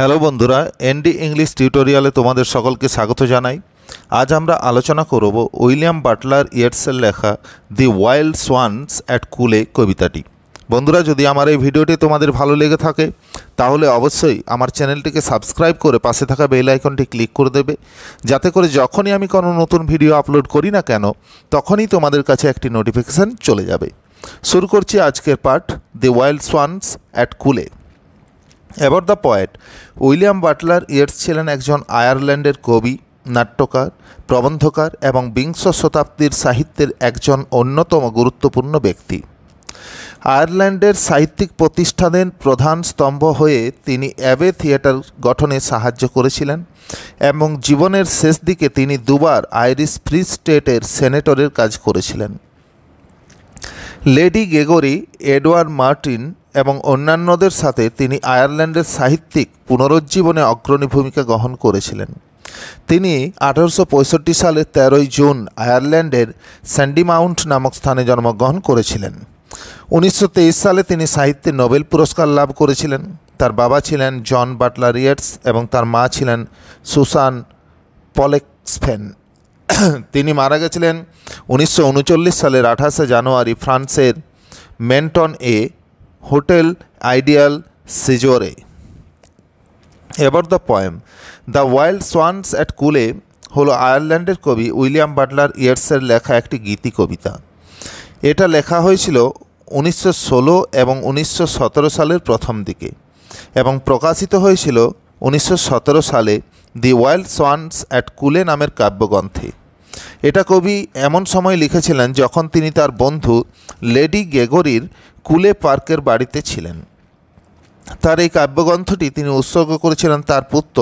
hello বন্ধুরা ND English টিউটোরিয়ালে তোমাদের সকলকে স্বাগত জানাই আজ আমরা আলোচনা করব উইলিয়াম বাটলার ইয়ার্সের লেখা দি ওয়াইল্ড সোয়ানস অ্যাট কুলে কবিতাটি বন্ধুরা যদি আমার এই ভিডিওটি তোমাদের ভালো লেগে থাকে তাহলে অবশ্যই আমার চ্যানেলটিকে সাবস্ক্রাইব করে পাশে থাকা বেল আইকনটি ক্লিক করে দেবে যাতে করে যখনই আমি কোনো নতুন ভিডিও আপলোড করি না কেন তখনই তোমাদের কাছে একটি নোটিফিকেশান চলে যাবে শুরু করছি আজকের পাঠ দি ওয়াইল্ড সোয়ানস অ্যাট কুলে এবার the poet William Butler Yeats ছিলেন একজন আয়ারল্যান্ডের কবি নাট্যকার প্রবন্ধকার এবং বিংশ শতাব্দীর সাহিত্যের একজন অন্যতম গুরুত্বপূর্ণ ব্যক্তি আয়ারল্যান্ডের সাহিত্যিক প্রতিষ্ঠানের প্রধান স্তম্ভ হয়ে তিনি অ্যাবে থিয়েটার গঠনে সাহায্য করেছিলেন এবং জীবনের শেষ দিকে তিনি দুবার আইরিশ ফ্রি স্টেটের সেনেটরের কাজ করেছিলেন লেডি গেগরি এডওয়ার্ড মার্টিন এবং অন্যান্যদের সাথে তিনি আয়ারল্যান্ডের সাহিত্যিক পুনরুজ্জীবনে অগ্রণী ভূমিকা গ্রহণ করেছিলেন তিনি আঠারোশো সালের তেরোই জুন আয়ারল্যান্ডের স্যান্ডি মাউন্ট নামক স্থানে জন্মগ্রহণ করেছিলেন উনিশশো সালে তিনি সাহিত্যে নোবেল পুরস্কার লাভ করেছিলেন তার বাবা ছিলেন জন বাটলার এবং তার মা ছিলেন সুসান পলেক্সফেন তিনি মারা গেছিলেন উনিশশো সালের আঠাশে জানুয়ারি ফ্রান্সের মেন্টন এ হোটেল আইডিয়াল সিজোরে এবার the poem the wild swans at Coole হলো আয়ারল্যান্ডের কবি উইলিয়াম বাটলার ইয়ার্সের লেখা একটি গীতি কবিতা এটা লেখা হয়েছিল উনিশশো এবং উনিশশো সালের প্রথম দিকে এবং প্রকাশিত হয়েছিল উনিশশো সালে দি ওয়াইল্ড সোয়ানস অ্যাট কুলে নামের কাব্যগ্রন্থে এটা কবি এমন সময় লিখেছিলেন যখন তিনি তার বন্ধু লেডি গেগরির কুলে পার্কের বাড়িতে ছিলেন তার এই কাব্যগ্রন্থটি তিনি উৎসর্গ করেছিলেন তার পুত্র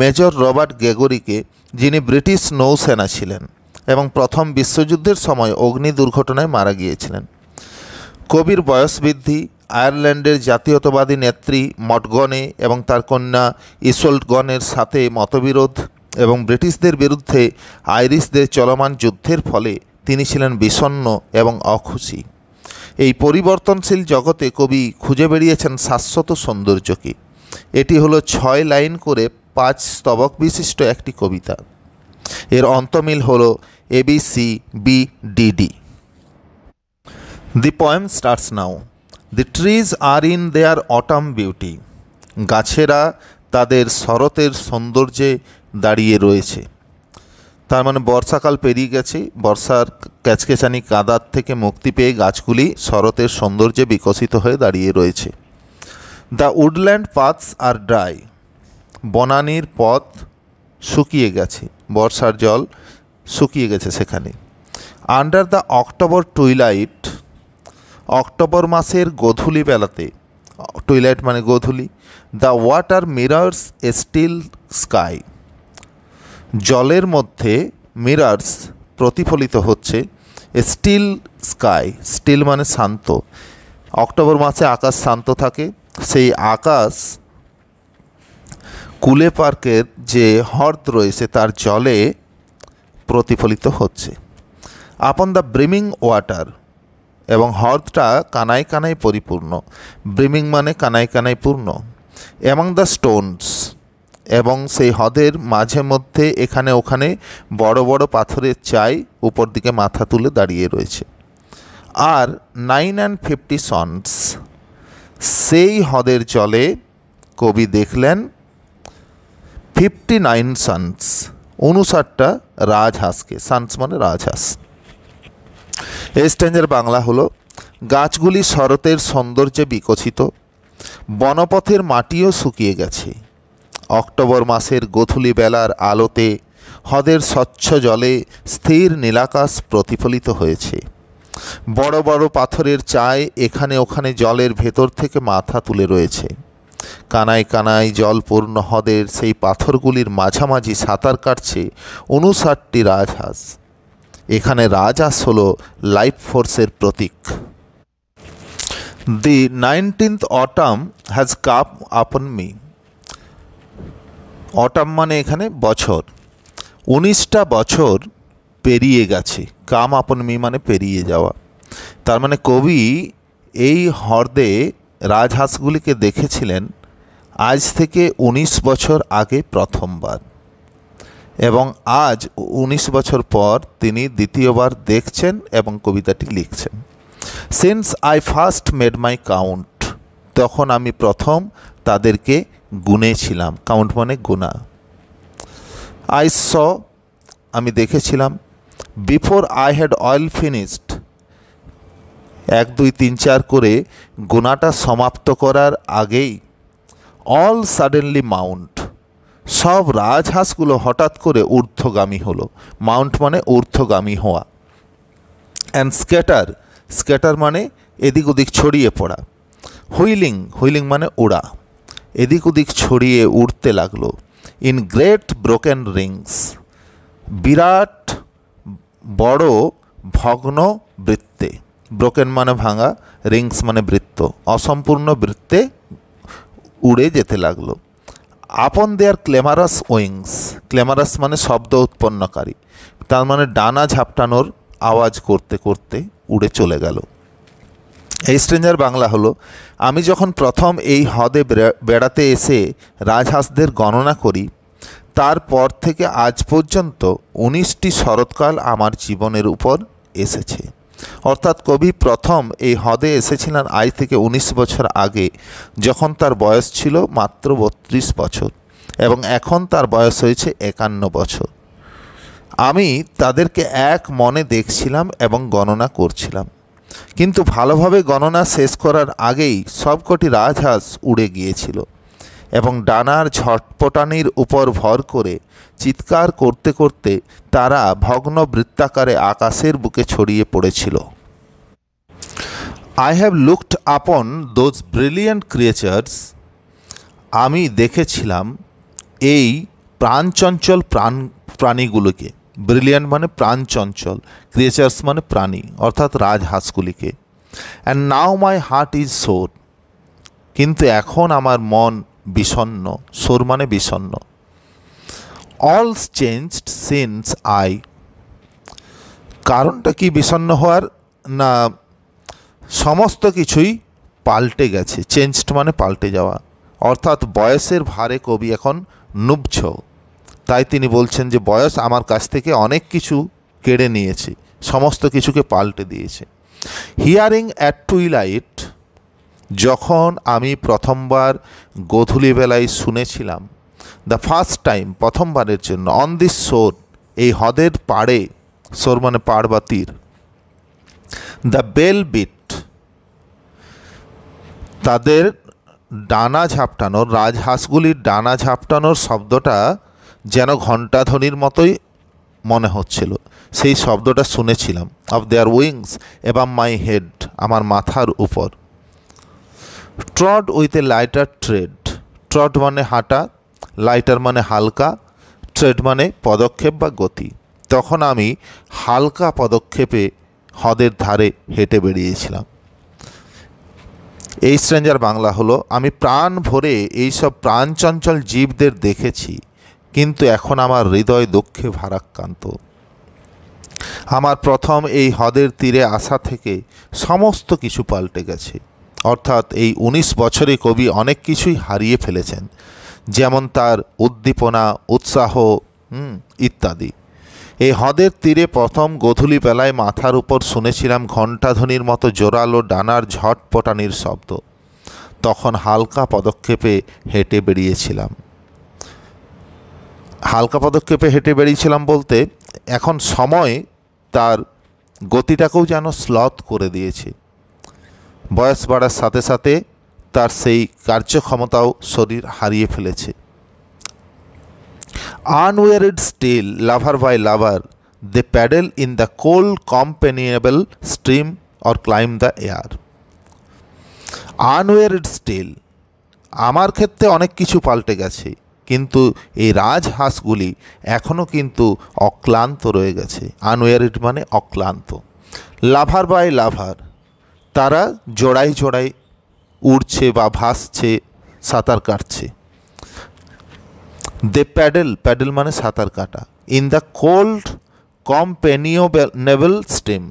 মেজর রবার্ট গেগরিকে যিনি ব্রিটিশ নৌসেনা ছিলেন এবং প্রথম বিশ্বযুদ্ধের সময় অগ্নি দুর্ঘটনায় মারা গিয়েছিলেন কবির বয়স বৃদ্ধি আয়ারল্যান্ডের জাতীয়তাবাদী নেত্রী মটগনে এবং তার কন্যা ইসোল্টগনের সাথে মতবিরোধ এবং ব্রিটিশদের বিরুদ্ধে আইরিশদের চলমান যুদ্ধের ফলে তিনি ছিলেন বিষণ্ন এবং অখুশি এই পরিবর্তনশীল জগতে কবি খুঁজে বেরিয়েছেন শাশ্বত সৌন্দর্যকে এটি হলো ছয় লাইন করে পাঁচ স্তবক বিশিষ্ট একটি কবিতা এর অন্তমিল হল A B C B D D the poem starts now the trees are in their autumn beauty গাছেরা তাদের শরতের সৌন্দর্যে দাঁড়িয়ে রয়েছে তার মানে বর্ষাকাল পেরিয়ে গেছে বর্ষার ক্যাচকেচানি কাদার থেকে মুক্তি পেয়ে গাছগুলি শরতের সৌন্দর্যে বিকশিত হয়ে দাঁড়িয়ে রয়েছে the woodland paths are dry বনানির পথ শুকিয়ে গেছে বর্ষার জল শুকিয়ে গেছে সেখানে under the October twilight October মাসের গধুলি বেলাতে টুইলাইট মানে গধুলি the water mirrors still sky জলের মধ্যে মিরার্স প্রতিফলিত হচ্ছে স্টিল স্কাই স্টিল মানে শান্ত অক্টোবর মাসে আকাশ শান্ত থাকে সেই আকাশ কুলে পার্কের যে হ্রদ রয়েছে তার জলে প্রতিফলিত হচ্ছে আপন দ্য ব্রিমিং ওয়াটার এবং হ্রদটা কানায় কানায় পরিপূর্ণ ব্রিমিং মানে কানায় কানায় পূর্ণ অ্যামাং দ্য স্টোনস এবং সেই হ্রদের মাঝে মধ্যে এখানে ওখানে বড় বড় পাথরের চাই উপর দিকে মাথা তুলে দাঁড়িয়ে রয়েছে are nine and fifty swans সেই হ্রদের জলে কবি দেখলেন ফিফটি নাইন সনস উনষাটটা রাজহাঁসকে সানস মানে রাজহাঁস স্ট্যান্ডের বাংলা হলো গাছগুলি শরতের সৌন্দর্যে বিকশিত বনপথের মাটিও শুকিয়ে গেছে অক্টোবর মাসের গোথুলি বেলার আলোতে হ্রদের স্বচ্ছ জলে স্থির নীলাকাশ প্রতিফলিত হয়েছে বড় বড় পাথরের চায় এখানে ওখানে জলের ভেতর থেকে মাথা তুলে রয়েছে কানায় কানায় জলপূর্ণ হ্রদের সেই পাথরগুলির মাঝামাঝি সাঁতার কাটছে উনষাটটি রাজহাঁস এখানে রাজহাঁস হল লাইফ ফোর্সের প্রতীক the nineteenth autumn has come upon me autumn মানে এখানে বছর উনিশটা বছর পেরিয়ে গেছে কাম আপন মি মানে পেরিয়ে যাওয়া তার মানে কবি এই হ্রদে রাজহাঁসগুলিকে দেখেছিলেন আজ থেকে ১৯ বছর আগে প্রথমবার এবং আজ ১৯ বছর পর তিনি দ্বিতীয়বার দেখছেন এবং কবিতাটি লিখছেন since I first made my count তখন আমি প্রথম তাদেরকে গুনেছিলাম কাউন্ট মানে গোনা আই স আমি দেখেছিলাম before I had well finished এক দুই তিন চার করে গোনাটা সমাপ্ত করার আগেই অল সাডেনলি মাউন্ট সব রাজহাঁসগুলো হঠাৎ করে ঊর্ধ্বগামী হলো মাউন্ট মানে ঊর্ধ্বগামী হওয়া অ্যান্ড স্কেটার স্কেটার মানে এদিক ওদিক ছড়িয়ে পড়া হুইলিং হুইলিং মানে ওড়া এদিক ওদিক ছড়িয়ে উড়তে লাগলো ইন গ্রেট ব্রোকেন রিংস বিরাট বড় ভগ্ন বৃত্তে ব্রোকেন মানে ভাঙা রিংস মানে বৃত্ত অসম্পূর্ণ বৃত্তে উড়ে যেতে লাগলো আপন দেয়ার ক্লেমারাস উইংস ক্লেমারাস মানে শব্দ উৎপন্নকারী তার মানে ডানা ঝাপটানোর আওয়াজ করতে করতে উড়ে চলে গেল এই স্ট্রেঞ্জার বাংলা হলো আমি যখন প্রথম এই হ্রদে বেড়াতে এসে রাজহাঁসদের গণনা করি তারপর থেকে আজ পর্যন্ত উনিশটি শরৎকাল আমার জীবনের উপর এসেছে অর্থাৎ কবি প্রথম এই হ্রদে এসেছিলেন আজ থেকে উনিশ বছর আগে যখন তার বয়স ছিল মাত্র বত্রিশ বছর এবং এখন তার বয়স হয়েছে একান্ন বছর আমি তাদেরকে এক মনে দেখছিলাম এবং গণনা করছিলাম কিন্তু ভালোভাবে গণনা শেষ করার আগেই সবকটি রাজহাঁস উড়ে গিয়েছিল এবং ডানার ঝটপটানির উপর ভর করে চিৎকার করতে করতে তারা ভগ্ন বৃত্তাকারে আকাশের বুকে ছড়িয়ে পড়েছিল I have looked upon those brilliant creatures আমি দেখেছিলাম এই প্রাণচঞ্চল প্রাণ প্রাণীগুলোকে ব্রিলিয়ান্ট মানে প্রাণ চঞ্চল ক্রিয়েচার্স মানে প্রাণী অর্থাৎ রাজহাঁসগুলিকে and now my heart is sore কিন্তু এখন আমার মন বিষণ্ন সোর মানে বিষণ্ন অল চেঞ্জড সিন্স আই কারণটা কি বিষণ্ন হওয়ার না সমস্ত কিছুই পাল্টে গেছে চেঞ্জড মানে পাল্টে যাওয়া অর্থাৎ বয়সের ভারে কবি এখন নুবছ তাই তিনি বলছেন যে বয়স আমার কাছ থেকে অনেক কিছু কেড়ে নিয়েছে সমস্ত কিছুকে পাল্টে দিয়েছে হিয়ারিং অ্যাট টুইলাইট যখন আমি প্রথমবার গধূলিবেলায় শুনেছিলাম দ্য ফার্স্ট টাইম প্রথমবারের জন্য অন দিস সোর এই হদের পাড়ে সোর মানে পাড় বা তীর দ্য বেল বিট তাদের ডানা ঝাপটানোর রাজহাঁসগুলির ডানা ঝাপটানোর শব্দটা যেন ঘণ্টাধ্বনির মতোই মনে হচ্ছিল সেই শব্দটা শুনেছিলাম অফ দেয়ার উইংস এবং মাই হেড আমার মাথার উপর trod with a lighter tread trod মানে হাঁটা লাইটার মানে হালকা ট্রেড মানে পদক্ষেপ বা গতি তখন আমি হালকা পদক্ষেপে হ্রদের ধারে হেঁটে বেরিয়েছিলাম এই স্ট্রেঞ্জার বাংলা হলো আমি প্রাণ ভরে এইসব প্রাণচঞ্চল জীবদের দেখেছি কিন্তু এখন আমার হৃদয় দুঃখে ভারাক্রান্ত আমার প্রথম এই হ্রদের তীরে আসা থেকে সমস্ত কিছু পাল্টে গেছে অর্থাৎ এই ১৯ বছরে কবি অনেক কিছুই হারিয়ে ফেলেছেন যেমন তার উদ্দীপনা উৎসাহ ইত্যাদি এই হ্রদের তীরে প্রথম গধূলি বেলায় মাথার উপর শুনেছিলাম ঘণ্টাধ্বনির মতো জোরালো ডানার ঝটপটানির শব্দ তখন হালকা পদক্ষেপে হেঁটে বেরিয়েছিলাম হালকা পদক্ষেপে হেঁটে বেরিয়েছিলাম বলতে এখন সময় তার গতিটাকেও যেন স্লথ করে দিয়েছে বয়স বাড়ার সাথে সাথে তার সেই কার্যক্ষমতাও শরীর হারিয়ে ফেলেছে unwearied still lover by lover they paddle in the cold companionable stream or climb the air unwearied still আমার ক্ষেত্রে অনেক কিছু পাল্টে গেছে কিন্তু এই রাজহাঁসগুলি এখনও কিন্তু অক্লান্ত রয়ে গেছে আনওয়ারিড মানে অক্লান্ত লাভার বাই লাভার তারা জোড়াই জোড়াই উড়ছে বা ভাসছে সাঁতার কাটছে দে প্যাডেল প্যাডেল মানে সাঁতার কাটা ইন দ্য কোল্ড নেভেল স্টিম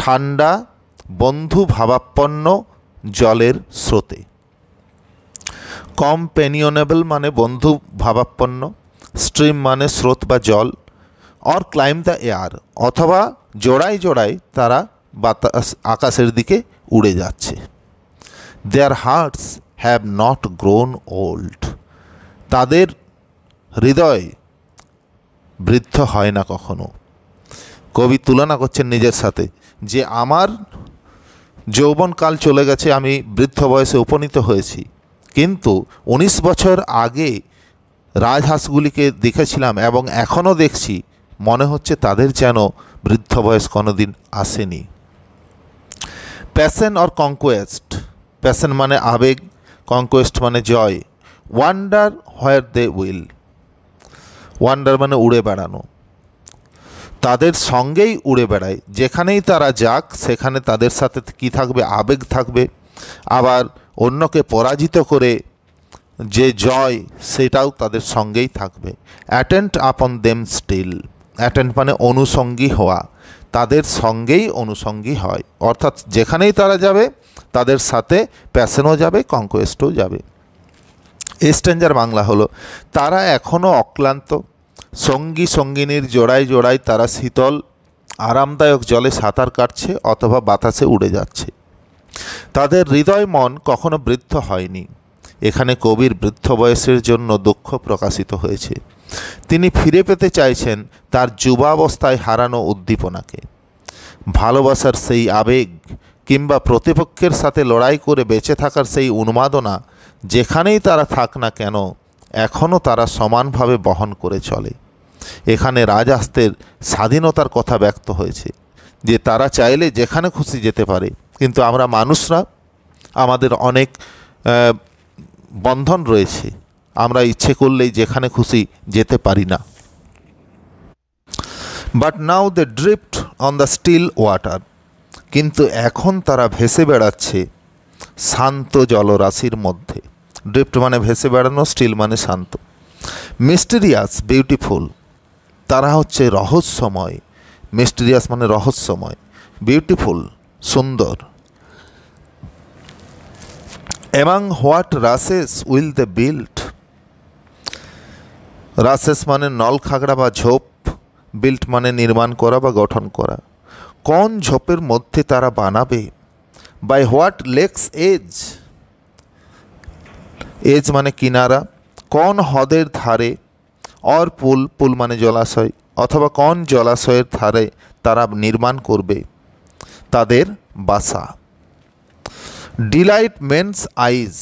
ঠান্ডা বন্ধু ভাবাপন্ন জলের স্রোতে কম্পেনিয়নেবল মানে বন্ধু ভাবাপন্ন স্ট্রিম মানে স্রোত বা জল অর ক্লাইম দ্য এয়ার অথবা জোড়ায় জোড়ায় তারা বাতাস আকাশের দিকে উড়ে যাচ্ছে their hearts have not grown old তাদের হৃদয় বৃদ্ধ হয় না কখনো কবি তুলনা করছেন নিজের সাথে যে আমার যৌবনকাল চলে গেছে আমি বৃদ্ধ বয়সে উপনীত হয়েছি কিন্তু ১৯ বছর আগে রাজহাঁসগুলিকে দেখেছিলাম এবং এখনও দেখছি মনে হচ্ছে তাদের যেন বৃদ্ধ বয়স কোনোদিন আসেনি প্যাশন অর কনকোয়েস্ট প্যাশন মানে আবেগ কনকোয়েস্ট মানে জয় wander where they will wander মানে উড়ে বেড়ানো তাদের সঙ্গেই উড়ে বেড়ায় যেখানেই তারা যাক সেখানে তাদের সাথে কি থাকবে আবেগ থাকবে আবার অন্যকে পরাজিত করে যে জয় সেটাও তাদের সঙ্গেই থাকবে অ্যাটেন্ট আপন দেম স্টিল অ্যাটেন্ট মানে অনুসঙ্গী হওয়া তাদের সঙ্গেই অনুসঙ্গী হয় অর্থাৎ যেখানেই তারা যাবে তাদের সাথে প্যাশনও যাবে কনকোয়েস্টও যাবে স্ট্রেঞ্জার বাংলা হলো তারা এখনও অক্লান্ত সঙ্গী সঙ্গিনীর জোড়ায় জোড়ায় তারা শীতল আরামদায়ক জলে সাঁতার কাটছে অথবা বাতাসে উড়ে যাচ্ছে তাদের হৃদয় মন কখনো বৃদ্ধ হয়নি এখানে কবির বৃদ্ধ বয়সের জন্য দুঃখ প্রকাশিত হয়েছে তিনি ফিরে পেতে চাইছেন তার যুবাবস্থায় হারানো উদ্দীপনাকে ভালোবাসার সেই আবেগ কিংবা প্রতিপক্ষের সাথে লড়াই করে বেঁচে থাকার সেই উন্মাদনা যেখানেই তারা থাক না কেন এখনও তারা সমানভাবে বহন করে চলে এখানে রাজহাস্তের স্বাধীনতার কথা ব্যক্ত হয়েছে যে তারা চাইলে যেখানে খুশি যেতে পারে কিন্তু আমরা মানুষরা আমাদের অনেক বন্ধন রয়েছে আমরা ইচ্ছে করলেই যেখানে খুশি যেতে পারি না but now they drift on the still water কিন্তু এখন তারা ভেসে বেড়াচ্ছে শান্ত জলরাশির মধ্যে ড্রিপ্ট মানে ভেসে বেড়ানো স্টিল মানে শান্ত মিস্টেরিয়াস বিউটিফুল তারা হচ্ছে রহস্যময় মিস্টেরিয়াস মানে রহস্যময় বিউটিফুল সুন্দর among what rushes will the built rushes মানে নল খাগড়া বা ঝোপ বিল্ট মানে নির্মাণ করা বা গঠন করা কোন ঝোপের মধ্যে তারা বানাবে by what lake's edge edge মানে কিনারা কোন হ্রদের ধারে অর পুল পুল মানে জলাশয় অথবা কোন জলাশয়ের ধারে তারা নির্মাণ করবে তাদের বাসা ডিলাইট মেন্স আইজ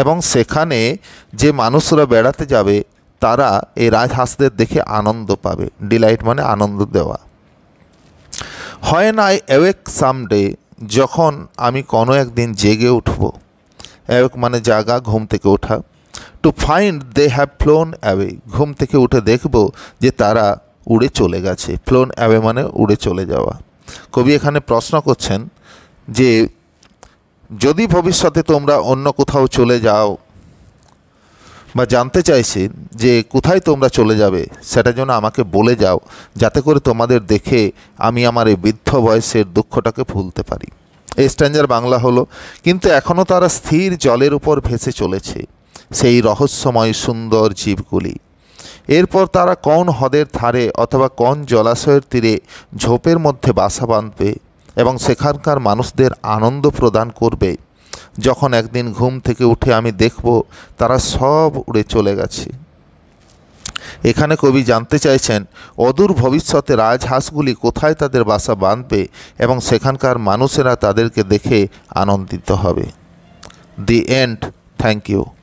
এবং সেখানে যে মানুষরা বেড়াতে যাবে তারা এই রাজহাঁসদের দেখে আনন্দ পাবে ডিলাইট মানে আনন্দ দেওয়া না আই অ্যাওয়েক সামডে যখন আমি কোনো একদিন জেগে উঠব অ্যাওয়েক মানে জাগা ঘুম থেকে ওঠা to find they have flown away ঘুম থেকে উঠে দেখব যে তারা উড়ে চলে গেছে ফ্লোন অ্যাওয়ে মানে উড়ে চলে যাওয়া কবি এখানে প্রশ্ন করছেন যে যদি ভবিষ্যতে তোমরা অন্য কোথাও চলে যাও বা জানতে চাইছি যে কোথায় তোমরা চলে যাবে সেটা যেন আমাকে বলে যাও যাতে করে তোমাদের দেখে আমি আমার এই বৃদ্ধ বয়সের দুঃখটাকে ভুলতে পারি এই স্ট্যান্ডার বাংলা হলো কিন্তু এখনও তারা স্থির জলের উপর ভেসে চলেছে সেই রহস্যময় সুন্দর জীবগুলি এরপর তারা কোন হদের ধারে অথবা কোন জলাশয়ের তীরে ঝোপের মধ্যে বাসা বাঁধবে এবং সেখানকার মানুষদের আনন্দ প্রদান করবে যখন একদিন ঘুম থেকে উঠে আমি দেখব তারা সব উড়ে চলে গেছে এখানে কবি জানতে চাইছেন অদূর ভবিষ্যতে রাজহাঁসগুলি কোথায় তাদের বাসা বাঁধবে এবং সেখানকার মানুষেরা তাদেরকে দেখে আনন্দিত হবে দি এন্ড থ্যাংক ইউ